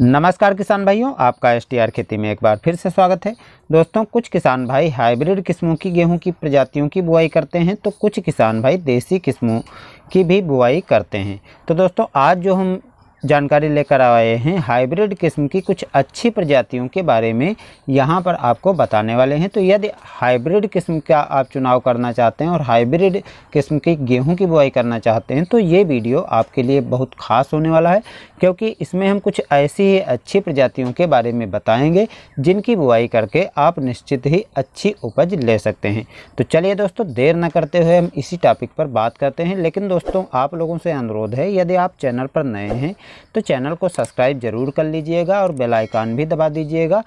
नमस्कार किसान भाइयों आपका एस टी आर खेती में एक बार फिर से स्वागत है दोस्तों कुछ किसान भाई हाइब्रिड किस्मों की गेहूं की प्रजातियों की बुआई करते हैं तो कुछ किसान भाई देसी किस्मों की भी बुआई करते हैं तो दोस्तों आज जो हम जानकारी लेकर आए हैं हाइब्रिड किस्म की कुछ अच्छी प्रजातियों के बारे में यहाँ पर आपको बताने वाले हैं तो यदि हाइब्रिड किस्म का आप चुनाव करना चाहते हैं और हाइब्रिड किस्म की गेहूं की बुआई करना चाहते हैं तो ये वीडियो आपके लिए बहुत ख़ास होने वाला है क्योंकि इसमें हम कुछ ऐसी ही अच्छी प्रजातियों के बारे में बताएँगे जिनकी बुआई करके आप निश्चित ही अच्छी उपज ले सकते हैं तो चलिए दोस्तों देर न करते हुए हम इसी टॉपिक पर बात करते हैं लेकिन दोस्तों आप लोगों से अनुरोध है यदि आप चैनल पर नए हैं तो चैनल को सब्सक्राइब ज़रूर कर लीजिएगा और बेल भी दबा दीजिएगा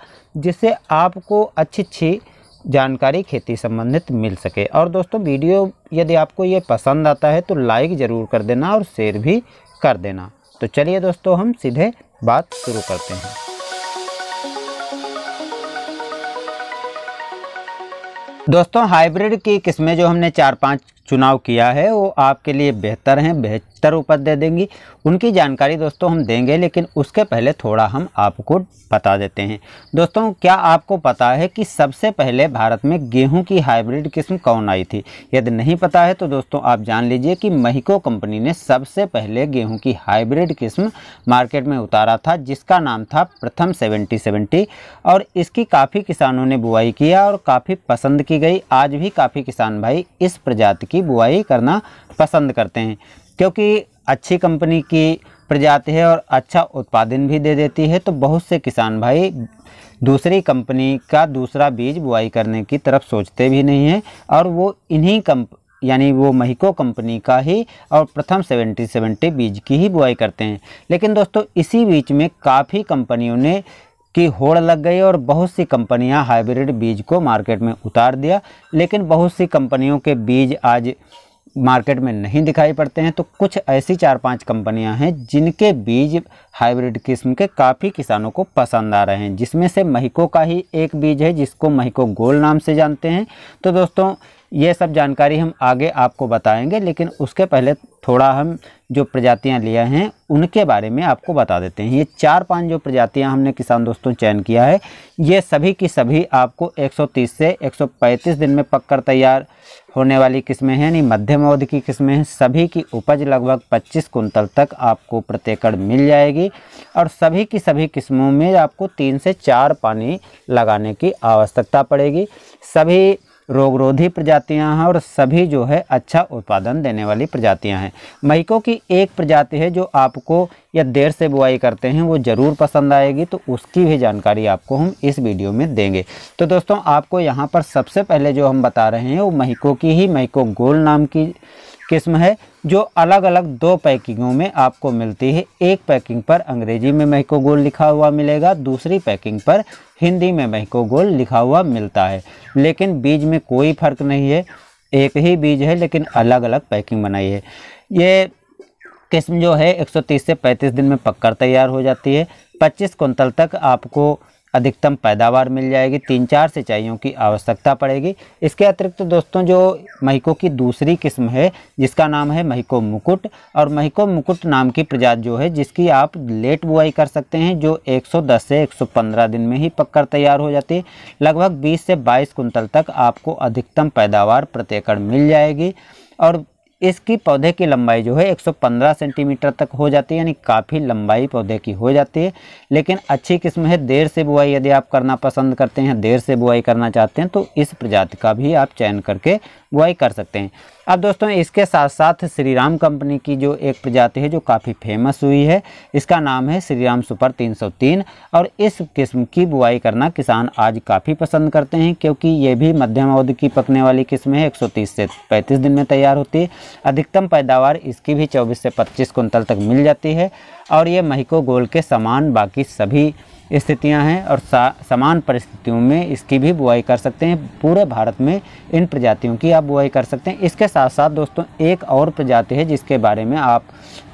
जिससे आपको अच्छी अच्छी जानकारी खेती संबंधित मिल सके और दोस्तों वीडियो यदि आपको ये पसंद आता है तो लाइक ज़रूर कर देना और शेयर भी कर देना तो चलिए दोस्तों हम सीधे बात शुरू करते हैं दोस्तों हाइब्रिड की किस्में जो हमने चार पांच चुनाव किया है वो आपके लिए बेहतर हैं बेहतर स्तर ऊपर दे देंगी उनकी जानकारी दोस्तों हम देंगे लेकिन उसके पहले थोड़ा हम आपको बता देते हैं दोस्तों क्या आपको पता है कि सबसे पहले भारत में गेहूं की हाइब्रिड किस्म कौन आई थी यदि नहीं पता है तो दोस्तों आप जान लीजिए कि महिको कंपनी ने सबसे पहले गेहूं की हाइब्रिड किस्म मार्केट में उतारा था जिसका नाम था प्रथम सेवेंटी सेवेंटी और इसकी काफ़ी किसानों ने बुआई किया और काफ़ी पसंद की गई आज भी काफ़ी किसान भाई इस प्रजाति की बुआई करना पसंद करते हैं क्योंकि अच्छी कंपनी की प्रजाति है और अच्छा उत्पादन भी दे देती है तो बहुत से किसान भाई दूसरी कंपनी का दूसरा बीज बुआई करने की तरफ सोचते भी नहीं हैं और वो इन्हीं कंप यानी वो महिको कंपनी का ही और प्रथम सेवेंटी सेवेंटी बीज की ही बुआई करते हैं लेकिन दोस्तों इसी बीच में काफ़ी कंपनियों ने की होड़ लग गई और बहुत सी कंपनियां हाइब्रिड बीज को मार्केट में उतार दिया लेकिन बहुत सी कंपनियों के बीज आज मार्केट में नहीं दिखाई पड़ते हैं तो कुछ ऐसी चार पांच कंपनियां हैं जिनके बीज हाइब्रिड किस्म के काफ़ी किसानों को पसंद आ रहे हैं जिसमें से महिको का ही एक बीज है जिसको महिको गोल नाम से जानते हैं तो दोस्तों ये सब जानकारी हम आगे आपको बताएंगे लेकिन उसके पहले थोड़ा हम जो प्रजातियां लिए हैं उनके बारे में आपको बता देते हैं ये चार पांच जो प्रजातियां हमने किसान दोस्तों चयन किया है ये सभी की सभी आपको 130 से 135 दिन में पककर तैयार होने वाली किस्में हैं यानी मध्यम अवधि की किस्में हैं सभी की उपज लगभग 25 कुंतल तक आपको प्रति एकड़ मिल जाएगी और सभी की सभी किस्मों में आपको तीन से चार पानी लगाने की आवश्यकता पड़ेगी सभी रोगरोधी प्रजातियां हैं और सभी जो है अच्छा उत्पादन देने वाली प्रजातियां हैं महको की एक प्रजाति है जो आपको या देर से बुआई करते हैं वो ज़रूर पसंद आएगी तो उसकी भी जानकारी आपको हम इस वीडियो में देंगे तो दोस्तों आपको यहाँ पर सबसे पहले जो हम बता रहे हैं वो महको की ही महिको गोल नाम की किस्म है जो अलग अलग दो पैकिंगों में आपको मिलती है एक पैकिंग पर अंग्रेजी में महको गोल लिखा हुआ मिलेगा दूसरी पैकिंग पर हिंदी में महको गोल लिखा हुआ मिलता है लेकिन बीज में कोई फ़र्क नहीं है एक ही बीज है लेकिन अलग अलग पैकिंग बनाई है ये किस्म जो है 130 से 35 दिन में पककर तैयार हो जाती है 25 कुंतल तक आपको अधिकतम पैदावार मिल जाएगी तीन चार सिंचाइयों की आवश्यकता पड़ेगी इसके अतिरिक्त तो दोस्तों जो महिको की दूसरी किस्म है जिसका नाम है महिको मुकुट और महिको मुकुट नाम की प्रजात जो है जिसकी आप लेट बुआई कर सकते हैं जो 110 से 115 दिन में ही पककर तैयार हो जाती है लगभग 20 से 22 कुंतल तक आपको अधिकतम पैदावार प्रत्येकड़ मिल जाएगी और इसकी पौधे की लंबाई जो है 115 सेंटीमीटर तक हो जाती है यानी काफ़ी लंबाई पौधे की हो जाती है लेकिन अच्छी किस्म है देर से बुआई यदि आप करना पसंद करते हैं देर से बुआई करना चाहते हैं तो इस प्रजाति का भी आप चयन करके बुआई कर सकते हैं अब दोस्तों इसके साथ साथ श्री राम कंपनी की जो एक प्रजाति है जो काफ़ी फेमस हुई है इसका नाम है श्रीराम सुपर 303 और इस किस्म की बुआई करना किसान आज काफ़ी पसंद करते हैं क्योंकि ये भी मध्यम अवधि की पकने वाली किस्म है 130 से 35 दिन में तैयार होती है अधिकतम पैदावार इसकी भी 24 से 25 कुंतल तक मिल जाती है और ये महिको गोल के समान बाकी सभी स्थितियां हैं और समान परिस्थितियों में इसकी भी बुआई कर सकते हैं पूरे भारत में इन प्रजातियों की आप बुआई कर सकते हैं इसके साथ साथ दोस्तों एक और प्रजाति है जिसके बारे में आप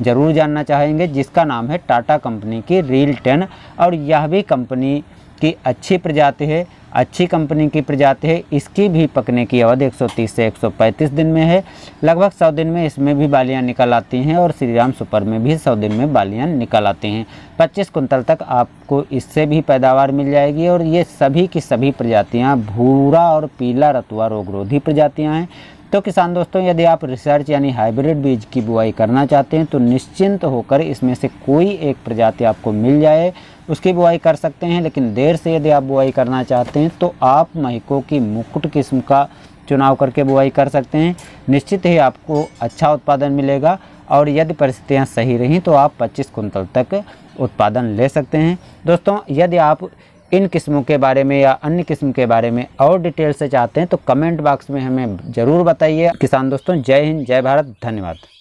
ज़रूर जानना चाहेंगे जिसका नाम है टाटा कंपनी की रील टेन और यह भी कंपनी की अच्छी प्रजाति है अच्छी कंपनी की प्रजाति है इसकी भी पकने की अवधि 130 से 135 दिन में है लगभग 100 दिन में इसमें भी बालियाँ निकल आती हैं और श्रीराम सुपर में भी 100 दिन में बालियाँ निकल आती हैं 25 कुंतल तक आपको इससे भी पैदावार मिल जाएगी और ये सभी की सभी प्रजातियाँ भूरा और पीला रतुआ रोगरोधी प्रजातियाँ हैं तो किसान दोस्तों यदि आप रिसर्च यानी हाइब्रिड बीज की बुआई करना चाहते हैं तो निश्चिंत होकर इसमें से कोई एक प्रजाति आपको मिल जाए उसकी बुआई कर सकते हैं लेकिन देर से यदि आप बुआई करना चाहते हैं तो आप महिकों की मुकुट किस्म का चुनाव करके बुआई कर सकते हैं निश्चित ही आपको अच्छा उत्पादन मिलेगा और यदि परिस्थितियाँ सही रहीं तो आप पच्चीस कुंतल तक उत्पादन ले सकते हैं दोस्तों यदि आप इन किस्मों के बारे में या अन्य किस्म के बारे में और डिटेल से चाहते हैं तो कमेंट बॉक्स में हमें ज़रूर बताइए किसान दोस्तों जय हिंद जय भारत धन्यवाद